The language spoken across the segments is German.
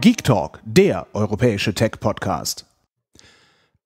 Geek Talk, der europäische Tech-Podcast.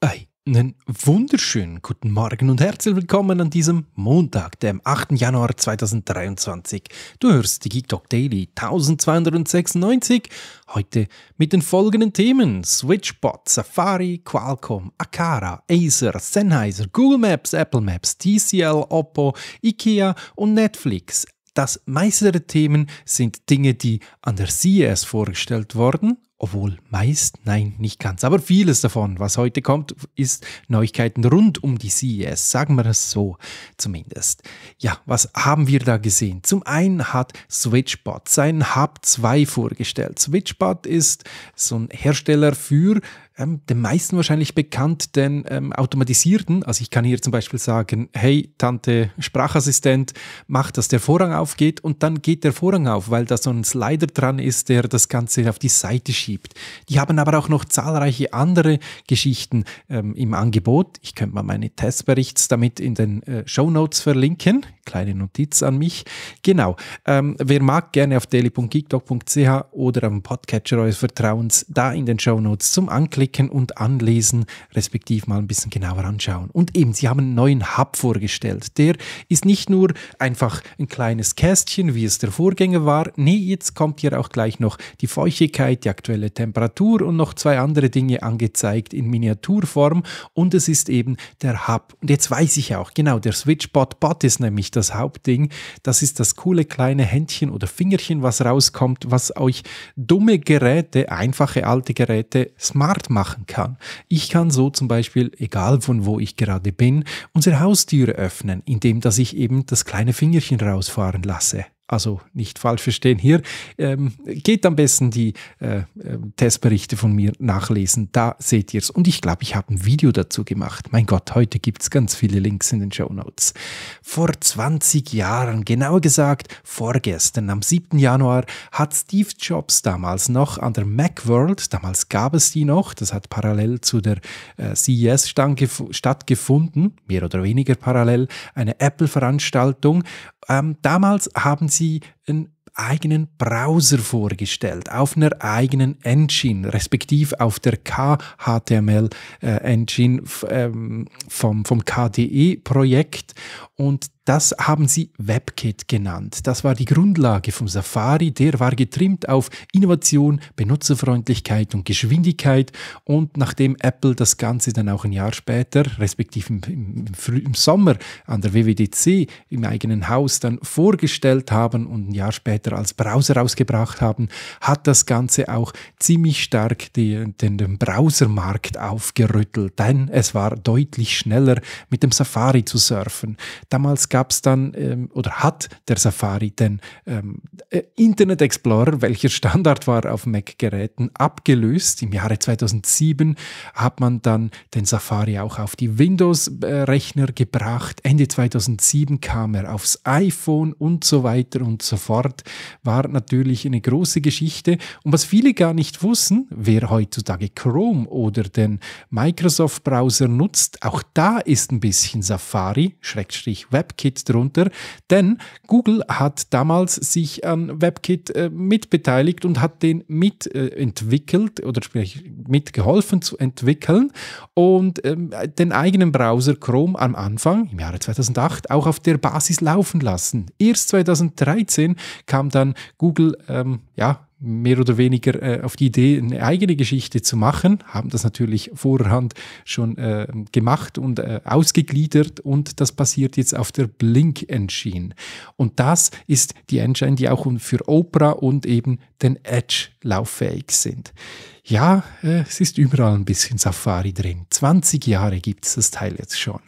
Einen wunderschönen guten Morgen und herzlich willkommen an diesem Montag, dem 8. Januar 2023. Du hörst die Geek Talk Daily 1296, heute mit den folgenden Themen: Switchbot, Safari, Qualcomm, Akara, Acer, Sennheiser, Google Maps, Apple Maps, TCL, Oppo, IKEA und Netflix, das meiste der Themen sind Dinge, die an der CES vorgestellt wurden obwohl meist, nein, nicht ganz, aber vieles davon, was heute kommt, ist Neuigkeiten rund um die CES, sagen wir es so zumindest. Ja, was haben wir da gesehen? Zum einen hat SwitchBot seinen Hub 2 vorgestellt. SwitchBot ist so ein Hersteller für ähm, den meisten wahrscheinlich bekannt, den ähm, automatisierten. Also ich kann hier zum Beispiel sagen, hey, Tante Sprachassistent, mach, dass der Vorrang aufgeht und dann geht der Vorrang auf, weil da so ein Slider dran ist, der das Ganze auf die Seite schiebt. Die haben aber auch noch zahlreiche andere Geschichten ähm, im Angebot. Ich könnte mal meine Testberichts damit in den äh, Show Notes verlinken. Kleine Notiz an mich. Genau. Ähm, wer mag, gerne auf daily.geekdog.ch oder am Podcatcher eures Vertrauens da in den Show Notes zum Anklicken klicken und anlesen, respektive mal ein bisschen genauer anschauen. Und eben, sie haben einen neuen Hub vorgestellt. Der ist nicht nur einfach ein kleines Kästchen, wie es der Vorgänger war. Nee, jetzt kommt hier auch gleich noch die Feuchtigkeit, die aktuelle Temperatur und noch zwei andere Dinge angezeigt in Miniaturform. Und es ist eben der Hub. Und jetzt weiß ich auch, genau, der Switchbot Bot ist nämlich das Hauptding. Das ist das coole kleine Händchen oder Fingerchen, was rauskommt, was euch dumme Geräte, einfache alte Geräte smart machen kann. Ich kann so zum Beispiel, egal von wo ich gerade bin, unsere Haustüre öffnen, indem dass ich eben das kleine Fingerchen rausfahren lasse. Also nicht falsch verstehen hier. Ähm, geht am besten die äh, ähm, Testberichte von mir nachlesen. Da seht ihr es. Und ich glaube, ich habe ein Video dazu gemacht. Mein Gott, heute gibt es ganz viele Links in den Show Notes. Vor 20 Jahren, genauer gesagt vorgestern, am 7. Januar, hat Steve Jobs damals noch an der Macworld, damals gab es die noch, das hat parallel zu der äh, CES stattgefunden, mehr oder weniger parallel, eine Apple-Veranstaltung. Ähm, damals haben sie einen eigenen Browser vorgestellt, auf einer eigenen Engine, respektive auf der KHTML-Engine äh, ähm, vom, vom KDE-Projekt. Und das haben sie WebKit genannt. Das war die Grundlage vom Safari. Der war getrimmt auf Innovation, Benutzerfreundlichkeit und Geschwindigkeit. Und nachdem Apple das Ganze dann auch ein Jahr später, respektive im, im, im Sommer an der WWDC im eigenen Haus dann vorgestellt haben und ein Jahr später als Browser rausgebracht haben, hat das Ganze auch ziemlich stark den, den, den Browsermarkt aufgerüttelt. Denn es war deutlich schneller mit dem Safari zu surfen. Damals gab es dann ähm, oder hat der Safari den ähm, äh, Internet Explorer, welcher Standard war auf Mac-Geräten, abgelöst. Im Jahre 2007 hat man dann den Safari auch auf die Windows-Rechner gebracht. Ende 2007 kam er aufs iPhone und so weiter und so fort. War natürlich eine große Geschichte. Und was viele gar nicht wussten, wer heutzutage Chrome oder den Microsoft-Browser nutzt, auch da ist ein bisschen Safari, Schrägstrich Webkit, WebKit drunter. Denn Google hat damals sich an WebKit äh, mitbeteiligt und hat den mitentwickelt äh, oder sprich mitgeholfen zu entwickeln und ähm, den eigenen Browser Chrome am Anfang im Jahre 2008 auch auf der Basis laufen lassen. Erst 2013 kam dann Google ähm, ja, mehr oder weniger äh, auf die Idee, eine eigene Geschichte zu machen, haben das natürlich vorhand schon äh, gemacht und äh, ausgegliedert und das passiert jetzt auf der Blink Engine. Und das ist die Engine, die auch für Opera und eben den Edge lauffähig sind. Ja, äh, es ist überall ein bisschen Safari drin. 20 Jahre gibt es das Teil jetzt schon.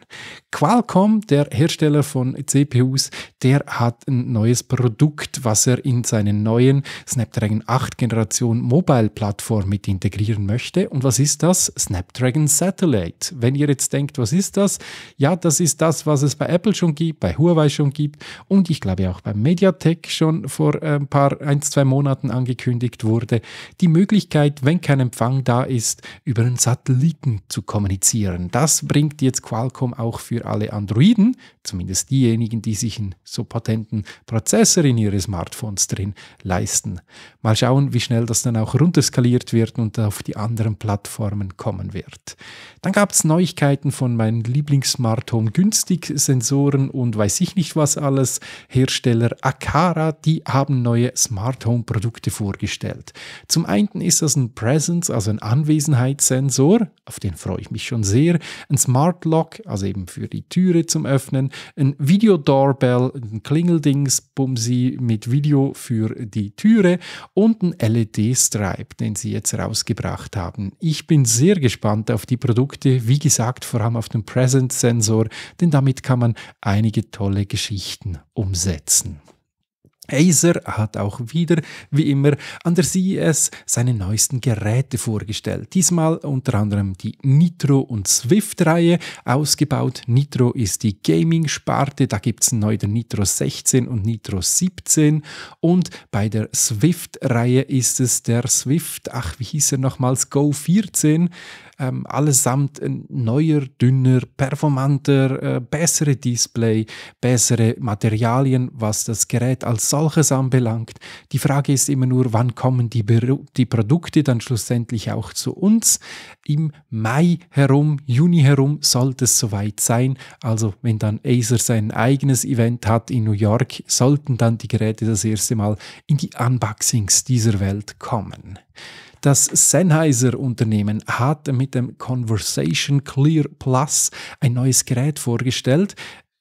Qualcomm, der Hersteller von CPUs, der hat ein neues Produkt, was er in seinen neuen Snapdragon 8 Generation Mobile Plattform mit integrieren möchte. Und was ist das? Snapdragon Satellite. Wenn ihr jetzt denkt, was ist das? Ja, das ist das, was es bei Apple schon gibt, bei Huawei schon gibt und ich glaube auch bei MediaTek schon vor äh, ein paar, ein, zwei Monaten angekündigt wurde. Die Möglichkeit, wenn kein Empfang da ist, über einen Satelliten zu kommunizieren. Das bringt jetzt Qualcomm auch für alle Androiden, zumindest diejenigen, die sich einen so patenten Prozessor in ihre Smartphones drin leisten. Mal schauen, wie schnell das dann auch runterskaliert wird und auf die anderen Plattformen kommen wird. Dann gab es Neuigkeiten von meinen Lieblings-Smart Home Günstig-Sensoren und weiß ich nicht was alles. Hersteller Akara, die haben neue Smart Home Produkte vorgestellt. Zum einen ist das ein Presence, also ein Anwesenheitssensor, auf den freue ich mich schon sehr. Ein Smart Lock, also eben für über die Türe zum Öffnen, ein Video-Doorbell, ein Klingeldingsbumsi mit Video für die Türe und ein LED-Stripe, den sie jetzt rausgebracht haben. Ich bin sehr gespannt auf die Produkte, wie gesagt, vor allem auf den present sensor denn damit kann man einige tolle Geschichten umsetzen. Acer hat auch wieder, wie immer, an der CES seine neuesten Geräte vorgestellt. Diesmal unter anderem die Nitro und Swift-Reihe ausgebaut. Nitro ist die Gaming-Sparte, da gibt es neu den Nitro 16 und Nitro 17. Und bei der Swift-Reihe ist es der Swift, ach, wie hieß er nochmals, Go 14 ähm, allesamt neuer, dünner, performanter, äh, bessere Display, bessere Materialien, was das Gerät als solches anbelangt. Die Frage ist immer nur, wann kommen die, die Produkte dann schlussendlich auch zu uns? Im Mai herum, Juni herum sollte es soweit sein. Also wenn dann Acer sein eigenes Event hat in New York, sollten dann die Geräte das erste Mal in die Unboxings dieser Welt kommen. Das Sennheiser-Unternehmen hat mit dem Conversation Clear Plus ein neues Gerät vorgestellt.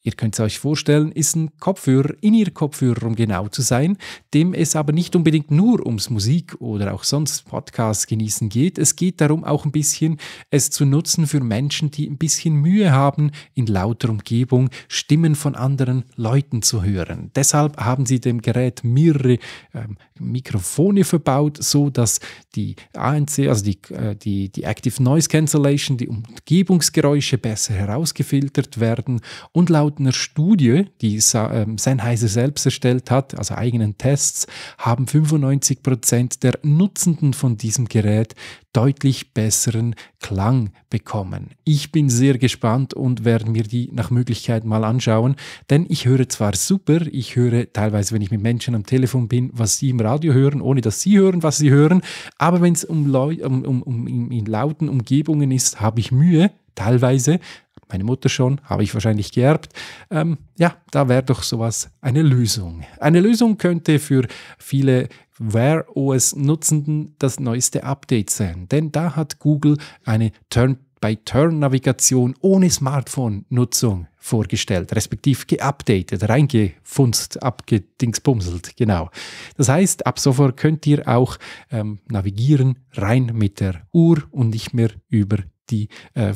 Ihr könnt es euch vorstellen, ist ein Kopfhörer in Ihr Kopfhörer, um genau zu sein, dem es aber nicht unbedingt nur ums Musik oder auch sonst Podcast genießen geht. Es geht darum, auch ein bisschen es zu nutzen für Menschen, die ein bisschen Mühe haben, in lauter Umgebung Stimmen von anderen Leuten zu hören. Deshalb haben sie dem Gerät mehrere ähm, Mikrofone verbaut, so dass die ANC, also die, äh, die, die Active Noise Cancellation, die Umgebungsgeräusche besser herausgefiltert werden und laut Altner Studie, die ähm, Sennheiser selbst erstellt hat, also eigenen Tests, haben 95 Prozent der Nutzenden von diesem Gerät deutlich besseren Klang bekommen. Ich bin sehr gespannt und werde mir die nach Möglichkeit mal anschauen, denn ich höre zwar super, ich höre teilweise, wenn ich mit Menschen am Telefon bin, was sie im Radio hören, ohne dass sie hören, was sie hören, aber wenn es um, um, um, in lauten Umgebungen ist, habe ich Mühe, teilweise, meine Mutter schon, habe ich wahrscheinlich geerbt. Ähm, ja, da wäre doch sowas eine Lösung. Eine Lösung könnte für viele Wear OS-Nutzenden das neueste Update sein, denn da hat Google eine Turn by Turn Navigation ohne Smartphone Nutzung vorgestellt, respektiv geupdatet, reingefunzt, abgedingsbumselt, genau. Das heißt, ab sofort könnt ihr auch ähm, navigieren rein mit der Uhr und nicht mehr über die, äh,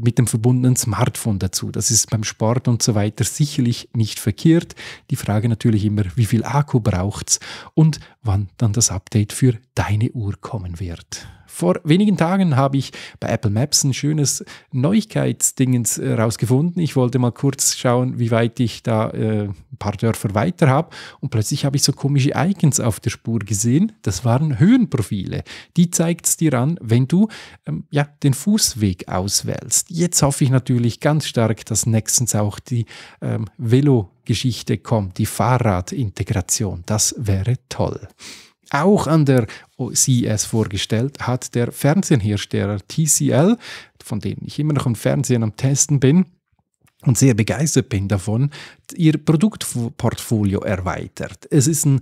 mit dem verbundenen Smartphone dazu. Das ist beim Sport und so weiter sicherlich nicht verkehrt. Die Frage natürlich immer, wie viel Akku braucht's und wann dann das Update für deine Uhr kommen wird. Vor wenigen Tagen habe ich bei Apple Maps ein schönes Neuigkeitsdingens äh, rausgefunden. Ich wollte mal kurz schauen, wie weit ich da äh, ein paar Dörfer weiter habe. Und plötzlich habe ich so komische Icons auf der Spur gesehen. Das waren Höhenprofile. Die zeigt es dir an, wenn du ähm, ja, den Fußweg auswählst. Jetzt hoffe ich natürlich ganz stark, dass nächstens auch die ähm, Velo-Geschichte kommt, die Fahrradintegration. Das wäre toll. Auch an der CES vorgestellt hat der Fernsehenhersteller TCL, von dem ich immer noch im Fernsehen am Testen bin und sehr begeistert bin davon, ihr Produktportfolio erweitert. Es ist ein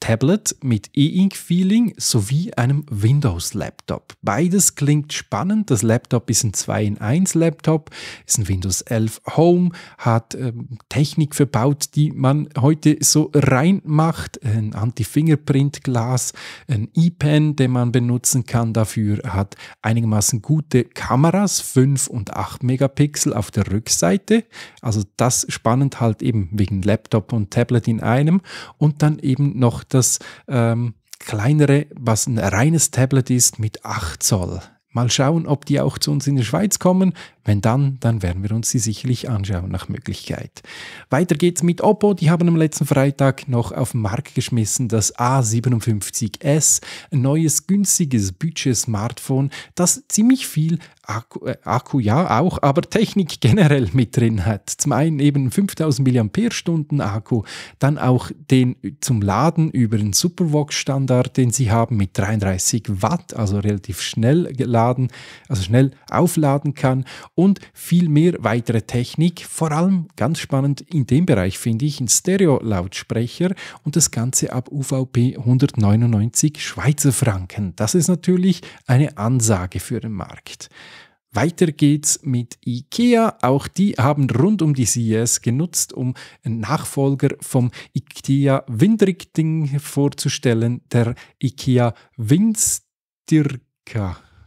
Tablet mit E-Ink-Feeling sowie einem Windows-Laptop. Beides klingt spannend. Das Laptop ist ein 2 in 1 Laptop, ist ein Windows 11 Home, hat ähm, Technik verbaut, die man heute so reinmacht. Ein Anti-Fingerprint-Glas, ein E-Pen, den man benutzen kann dafür, hat einigermaßen gute Kameras, 5 und 8 Megapixel auf der Rückseite. Also das spannend halt eben wegen Laptop und Tablet in einem und dann eben noch das ähm, kleinere, was ein reines Tablet ist, mit 8 Zoll. Mal schauen, ob die auch zu uns in die Schweiz kommen. Wenn dann, dann werden wir uns sie sicherlich anschauen nach Möglichkeit. Weiter geht's mit Oppo. Die haben am letzten Freitag noch auf den Markt geschmissen das A57s, ein neues günstiges Budget-Smartphone, das ziemlich viel Akku, äh, Akku, ja auch, aber Technik generell mit drin hat. Zum einen eben 5000 mAh Akku, dann auch den zum Laden über den Supervox-Standard, den sie haben mit 33 Watt, also relativ schnell geladen, also schnell aufladen kann und viel mehr weitere Technik. Vor allem ganz spannend in dem Bereich finde ich ein Stereo-Lautsprecher und das Ganze ab UVP 199 Schweizer Franken. Das ist natürlich eine Ansage für den Markt. Weiter geht's mit IKEA. Auch die haben rund um die CES genutzt, um einen Nachfolger vom IKEA Windrichting vorzustellen, der IKEA Windstirka.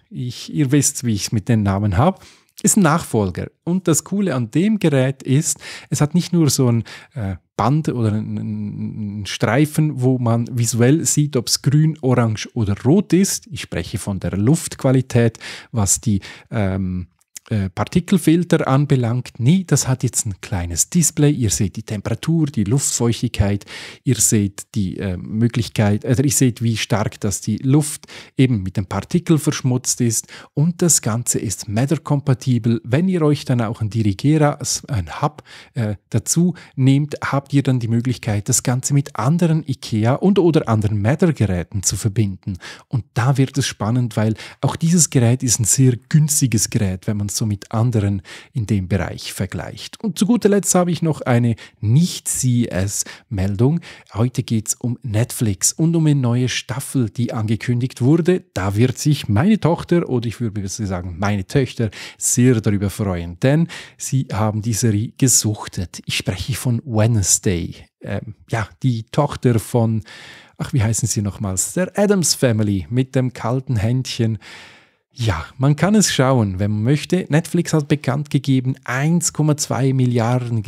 Ich, ihr wisst, wie ich es mit den Namen habe ist ein Nachfolger. Und das Coole an dem Gerät ist, es hat nicht nur so ein äh, Band oder einen Streifen, wo man visuell sieht, ob es grün, orange oder rot ist. Ich spreche von der Luftqualität, was die ähm, äh, Partikelfilter anbelangt, nie, das hat jetzt ein kleines Display. Ihr seht die Temperatur, die Luftfeuchtigkeit, ihr seht die äh, Möglichkeit, oder äh, ihr seht, wie stark dass die Luft eben mit dem Partikel verschmutzt ist. Und das Ganze ist Matter-kompatibel. Wenn ihr euch dann auch ein Dirigera, ein Hub äh, dazu nehmt, habt ihr dann die Möglichkeit, das Ganze mit anderen IKEA und oder anderen Matter-Geräten zu verbinden. Und da wird es spannend, weil auch dieses Gerät ist ein sehr günstiges Gerät, wenn man es so mit anderen in dem Bereich vergleicht. Und zu guter Letzt habe ich noch eine Nicht-CES-Meldung. Heute geht es um Netflix und um eine neue Staffel, die angekündigt wurde. Da wird sich meine Tochter oder ich würde besser sagen meine Töchter sehr darüber freuen, denn sie haben die Serie gesuchtet. Ich spreche von Wednesday. Ähm, ja, die Tochter von, ach, wie heißen sie nochmals? Der Adams Family mit dem kalten Händchen. Ja, man kann es schauen, wenn man möchte. Netflix hat bekannt gegeben, 1,2 Milliarden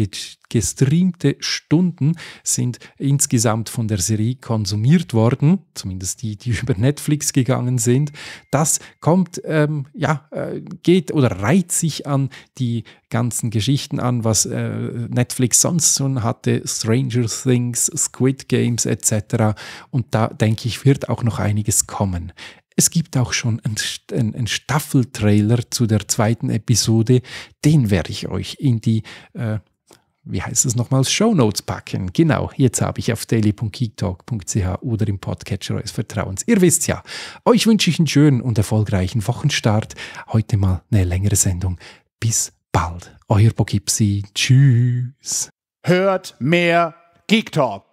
gestreamte Stunden sind insgesamt von der Serie konsumiert worden, zumindest die, die über Netflix gegangen sind. Das kommt, ähm, ja, äh, geht oder reiht sich an die ganzen Geschichten an, was äh, Netflix sonst schon hatte, Stranger Things, Squid Games etc. Und da denke ich, wird auch noch einiges kommen. Es gibt auch schon einen, einen Staffeltrailer zu der zweiten Episode. Den werde ich euch in die äh, wie heißt es nochmals, Show Notes packen. Genau, jetzt habe ich auf daily.geektalk.ch oder im Podcatcher eures Vertrauens. Ihr wisst ja, euch wünsche ich einen schönen und erfolgreichen Wochenstart. Heute mal eine längere Sendung. Bis bald. Euer Bogipsi. Tschüss. Hört mehr Geek Talk.